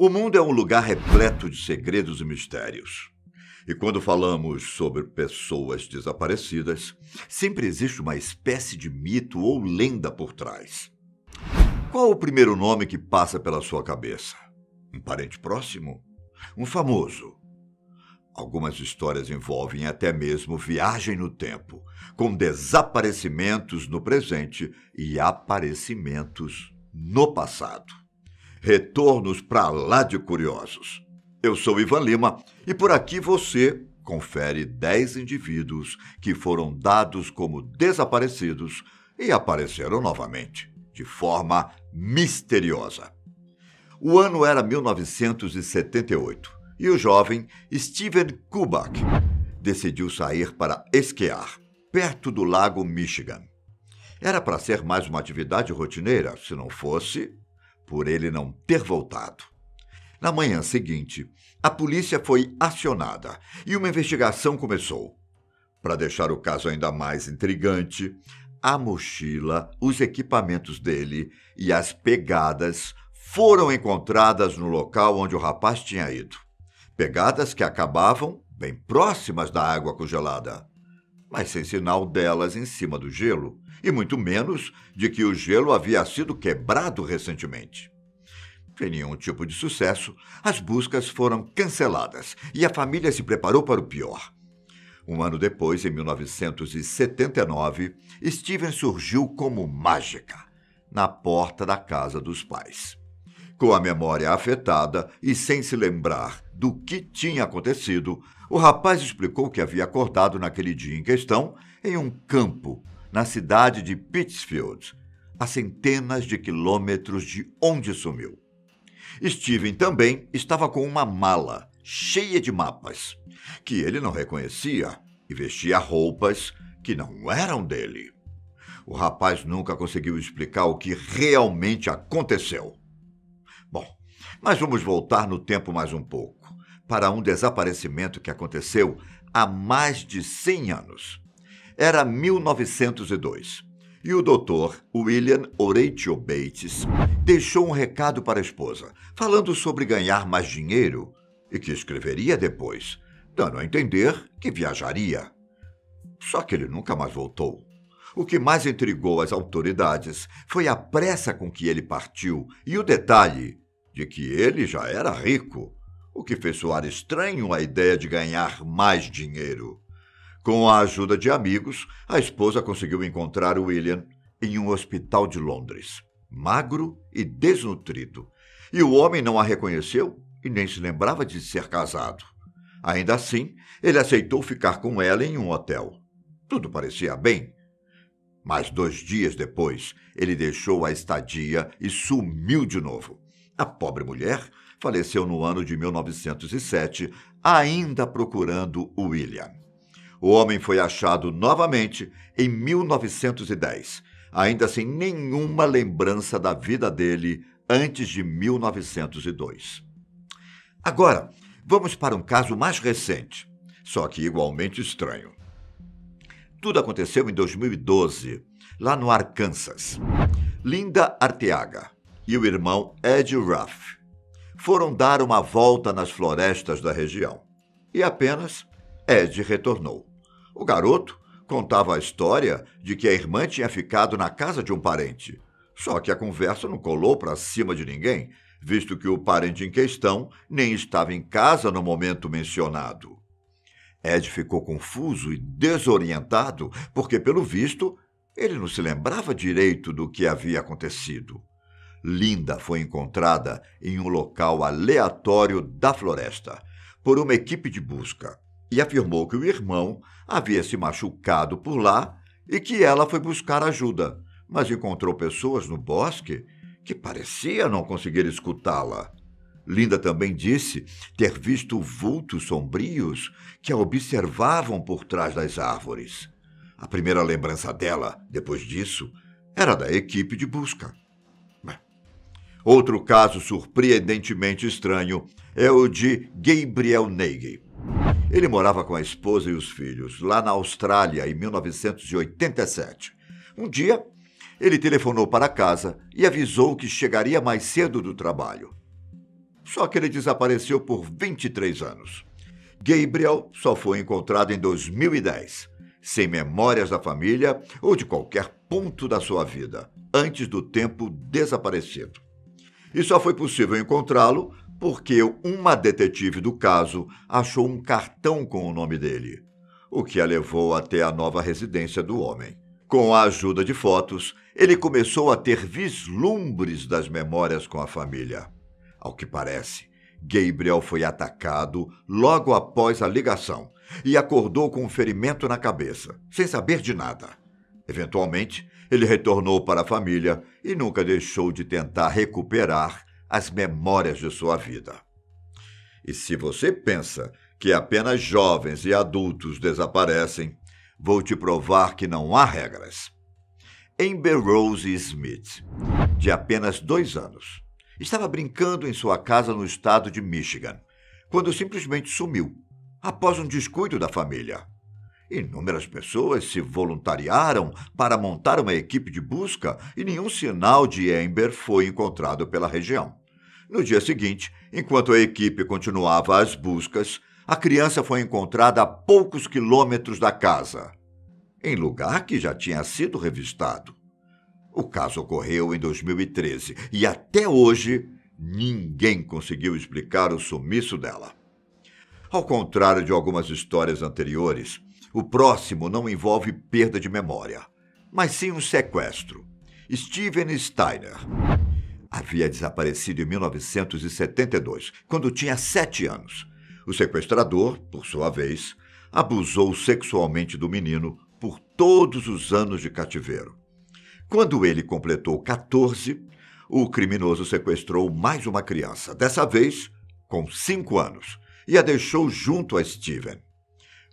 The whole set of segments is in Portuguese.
O mundo é um lugar repleto de segredos e mistérios. E quando falamos sobre pessoas desaparecidas, sempre existe uma espécie de mito ou lenda por trás. Qual o primeiro nome que passa pela sua cabeça? Um parente próximo? Um famoso? Algumas histórias envolvem até mesmo viagem no tempo, com desaparecimentos no presente e aparecimentos no passado retornos para lá de curiosos. Eu sou Ivan Lima e por aqui você confere 10 indivíduos que foram dados como desaparecidos e apareceram novamente, de forma misteriosa. O ano era 1978 e o jovem Steven Kubak decidiu sair para esquiar, perto do lago Michigan. Era para ser mais uma atividade rotineira, se não fosse por ele não ter voltado. Na manhã seguinte, a polícia foi acionada e uma investigação começou. Para deixar o caso ainda mais intrigante, a mochila, os equipamentos dele e as pegadas foram encontradas no local onde o rapaz tinha ido. Pegadas que acabavam bem próximas da água congelada, mas sem sinal delas em cima do gelo, e muito menos de que o gelo havia sido quebrado recentemente. Sem nenhum tipo de sucesso, as buscas foram canceladas e a família se preparou para o pior. Um ano depois, em 1979, Steven surgiu como mágica na porta da casa dos pais. Com a memória afetada e sem se lembrar do que tinha acontecido, o rapaz explicou que havia acordado naquele dia em questão em um campo na cidade de Pittsfield, a centenas de quilômetros de onde sumiu. Steven também estava com uma mala cheia de mapas, que ele não reconhecia, e vestia roupas que não eram dele. O rapaz nunca conseguiu explicar o que realmente aconteceu. Bom, mas vamos voltar no tempo mais um pouco para um desaparecimento que aconteceu há mais de 100 anos. Era 1902 e o doutor William Horatio Bates deixou um recado para a esposa, falando sobre ganhar mais dinheiro e que escreveria depois, dando a entender que viajaria. Só que ele nunca mais voltou. O que mais intrigou as autoridades foi a pressa com que ele partiu e o detalhe de que ele já era rico, o que fez soar estranho a ideia de ganhar mais dinheiro. Com a ajuda de amigos, a esposa conseguiu encontrar William em um hospital de Londres, magro e desnutrido. E o homem não a reconheceu e nem se lembrava de ser casado. Ainda assim, ele aceitou ficar com ela em um hotel. Tudo parecia bem. Mas dois dias depois, ele deixou a estadia e sumiu de novo. A pobre mulher faleceu no ano de 1907, ainda procurando William. O homem foi achado novamente em 1910, ainda sem assim, nenhuma lembrança da vida dele antes de 1902. Agora, vamos para um caso mais recente, só que igualmente estranho. Tudo aconteceu em 2012, lá no Arkansas. Linda Arteaga e o irmão Ed Ruff foram dar uma volta nas florestas da região e apenas Ed retornou. O garoto contava a história de que a irmã tinha ficado na casa de um parente. Só que a conversa não colou para cima de ninguém, visto que o parente em questão nem estava em casa no momento mencionado. Ed ficou confuso e desorientado, porque, pelo visto, ele não se lembrava direito do que havia acontecido. Linda foi encontrada em um local aleatório da floresta por uma equipe de busca e afirmou que o irmão havia se machucado por lá e que ela foi buscar ajuda, mas encontrou pessoas no bosque que parecia não conseguir escutá-la. Linda também disse ter visto vultos sombrios que a observavam por trás das árvores. A primeira lembrança dela, depois disso, era da equipe de busca. Outro caso surpreendentemente estranho é o de Gabriel Neige. Ele morava com a esposa e os filhos, lá na Austrália, em 1987. Um dia, ele telefonou para casa e avisou que chegaria mais cedo do trabalho. Só que ele desapareceu por 23 anos. Gabriel só foi encontrado em 2010, sem memórias da família ou de qualquer ponto da sua vida, antes do tempo desaparecido. E só foi possível encontrá-lo porque uma detetive do caso achou um cartão com o nome dele, o que a levou até a nova residência do homem. Com a ajuda de fotos, ele começou a ter vislumbres das memórias com a família. Ao que parece, Gabriel foi atacado logo após a ligação e acordou com um ferimento na cabeça, sem saber de nada. Eventualmente, ele retornou para a família e nunca deixou de tentar recuperar as memórias de sua vida. E se você pensa que apenas jovens e adultos desaparecem, vou te provar que não há regras. Amber Rose Smith, de apenas dois anos, estava brincando em sua casa no estado de Michigan, quando simplesmente sumiu, após um descuido da família. Inúmeras pessoas se voluntariaram para montar uma equipe de busca e nenhum sinal de Amber foi encontrado pela região. No dia seguinte, enquanto a equipe continuava as buscas, a criança foi encontrada a poucos quilômetros da casa, em lugar que já tinha sido revistado. O caso ocorreu em 2013 e até hoje ninguém conseguiu explicar o sumiço dela. Ao contrário de algumas histórias anteriores, o próximo não envolve perda de memória, mas sim um sequestro. Steven Steiner havia desaparecido em 1972, quando tinha sete anos. O sequestrador, por sua vez, abusou sexualmente do menino por todos os anos de cativeiro. Quando ele completou 14, o criminoso sequestrou mais uma criança, dessa vez com cinco anos, e a deixou junto a Steven.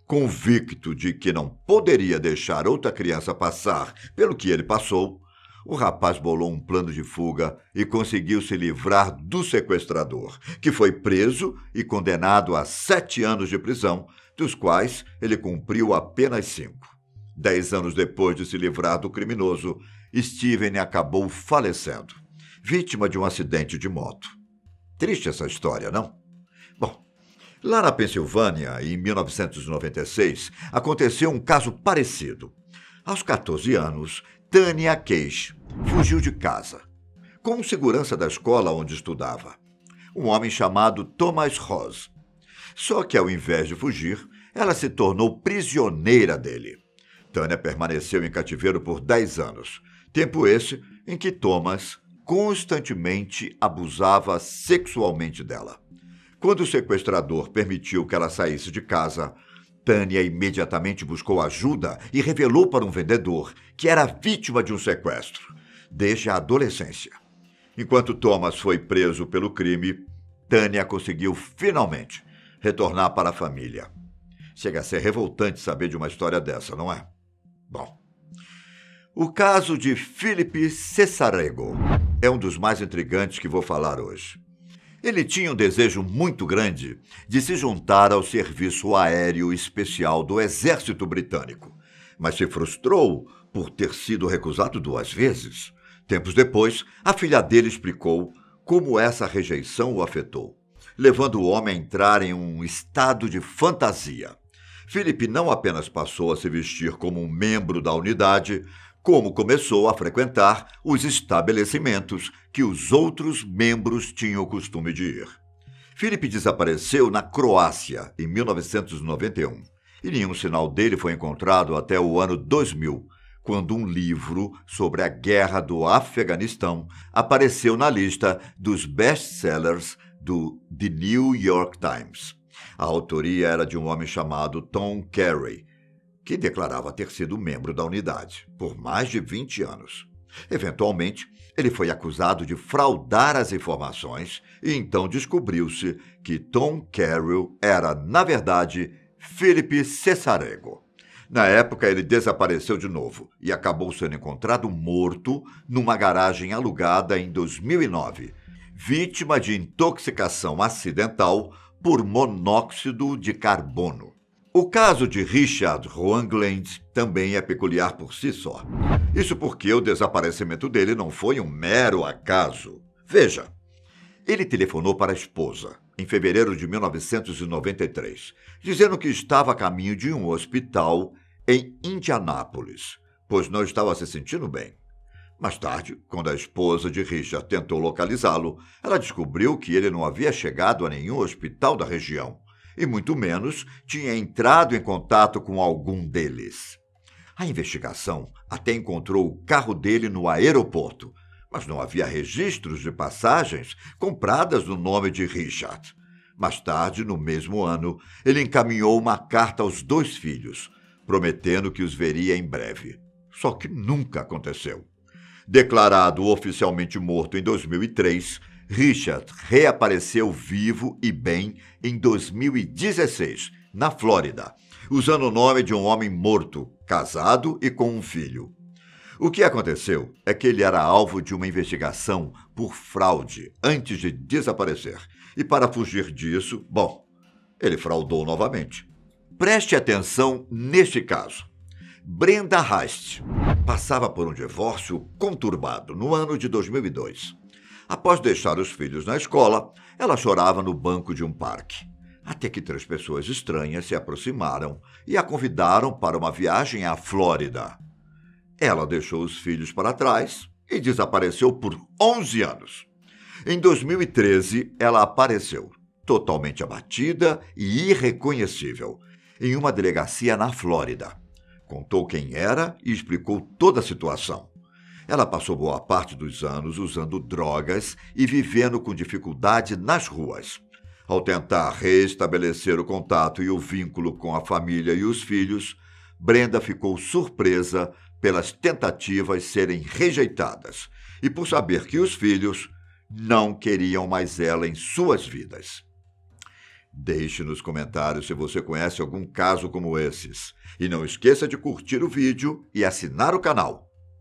Convicto de que não poderia deixar outra criança passar pelo que ele passou, o rapaz bolou um plano de fuga e conseguiu se livrar do sequestrador, que foi preso e condenado a sete anos de prisão, dos quais ele cumpriu apenas cinco. Dez anos depois de se livrar do criminoso, Steven acabou falecendo, vítima de um acidente de moto. Triste essa história, não? Lá na Pensilvânia, em 1996, aconteceu um caso parecido. Aos 14 anos, Tânia Keish fugiu de casa, com segurança da escola onde estudava. Um homem chamado Thomas Ross. Só que ao invés de fugir, ela se tornou prisioneira dele. Tânia permaneceu em cativeiro por 10 anos, tempo esse em que Thomas constantemente abusava sexualmente dela. Quando o sequestrador permitiu que ela saísse de casa, Tânia imediatamente buscou ajuda e revelou para um vendedor que era vítima de um sequestro, desde a adolescência. Enquanto Thomas foi preso pelo crime, Tânia conseguiu finalmente retornar para a família. Chega a ser revoltante saber de uma história dessa, não é? Bom. O caso de Felipe Cessarego é um dos mais intrigantes que vou falar hoje. Ele tinha um desejo muito grande de se juntar ao Serviço Aéreo Especial do Exército Britânico, mas se frustrou por ter sido recusado duas vezes. Tempos depois, a filha dele explicou como essa rejeição o afetou, levando o homem a entrar em um estado de fantasia. Felipe não apenas passou a se vestir como um membro da unidade, como começou a frequentar os estabelecimentos que os outros membros tinham o costume de ir. Felipe desapareceu na Croácia em 1991 e nenhum sinal dele foi encontrado até o ano 2000, quando um livro sobre a guerra do Afeganistão apareceu na lista dos best-sellers do The New York Times. A autoria era de um homem chamado Tom Carey, que declarava ter sido membro da unidade por mais de 20 anos. Eventualmente, ele foi acusado de fraudar as informações e então descobriu-se que Tom Carroll era, na verdade, Felipe Cesarego. Na época, ele desapareceu de novo e acabou sendo encontrado morto numa garagem alugada em 2009, vítima de intoxicação acidental por monóxido de carbono. O caso de Richard Juan Glent também é peculiar por si só. Isso porque o desaparecimento dele não foi um mero acaso. Veja, ele telefonou para a esposa em fevereiro de 1993, dizendo que estava a caminho de um hospital em Indianápolis, pois não estava se sentindo bem. Mais tarde, quando a esposa de Richard tentou localizá-lo, ela descobriu que ele não havia chegado a nenhum hospital da região e muito menos tinha entrado em contato com algum deles. A investigação até encontrou o carro dele no aeroporto, mas não havia registros de passagens compradas no nome de Richard. Mais tarde, no mesmo ano, ele encaminhou uma carta aos dois filhos, prometendo que os veria em breve. Só que nunca aconteceu. Declarado oficialmente morto em 2003, Richard reapareceu vivo e bem em 2016, na Flórida, usando o nome de um homem morto, casado e com um filho. O que aconteceu é que ele era alvo de uma investigação por fraude antes de desaparecer. E para fugir disso, bom, ele fraudou novamente. Preste atenção neste caso. Brenda Hast passava por um divórcio conturbado no ano de 2002. Após deixar os filhos na escola, ela chorava no banco de um parque. Até que três pessoas estranhas se aproximaram e a convidaram para uma viagem à Flórida. Ela deixou os filhos para trás e desapareceu por 11 anos. Em 2013, ela apareceu, totalmente abatida e irreconhecível, em uma delegacia na Flórida. Contou quem era e explicou toda a situação. Ela passou boa parte dos anos usando drogas e vivendo com dificuldade nas ruas. Ao tentar reestabelecer o contato e o vínculo com a família e os filhos, Brenda ficou surpresa pelas tentativas serem rejeitadas e por saber que os filhos não queriam mais ela em suas vidas. Deixe nos comentários se você conhece algum caso como esses. E não esqueça de curtir o vídeo e assinar o canal.